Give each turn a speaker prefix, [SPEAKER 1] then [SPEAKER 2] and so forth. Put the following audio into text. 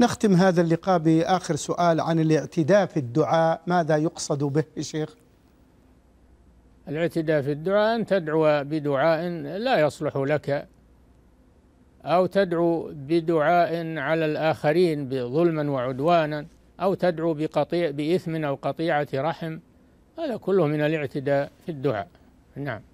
[SPEAKER 1] نختم هذا اللقاء باخر سؤال عن الاعتداء في الدعاء ماذا يقصد به شيخ
[SPEAKER 2] الاعتداء في الدعاء ان تدعو بدعاء لا يصلح لك او تدعو بدعاء على الاخرين بظلما وعدوانا او تدعو بقطيع باثم او قطيعه رحم هذا كله من الاعتداء في الدعاء نعم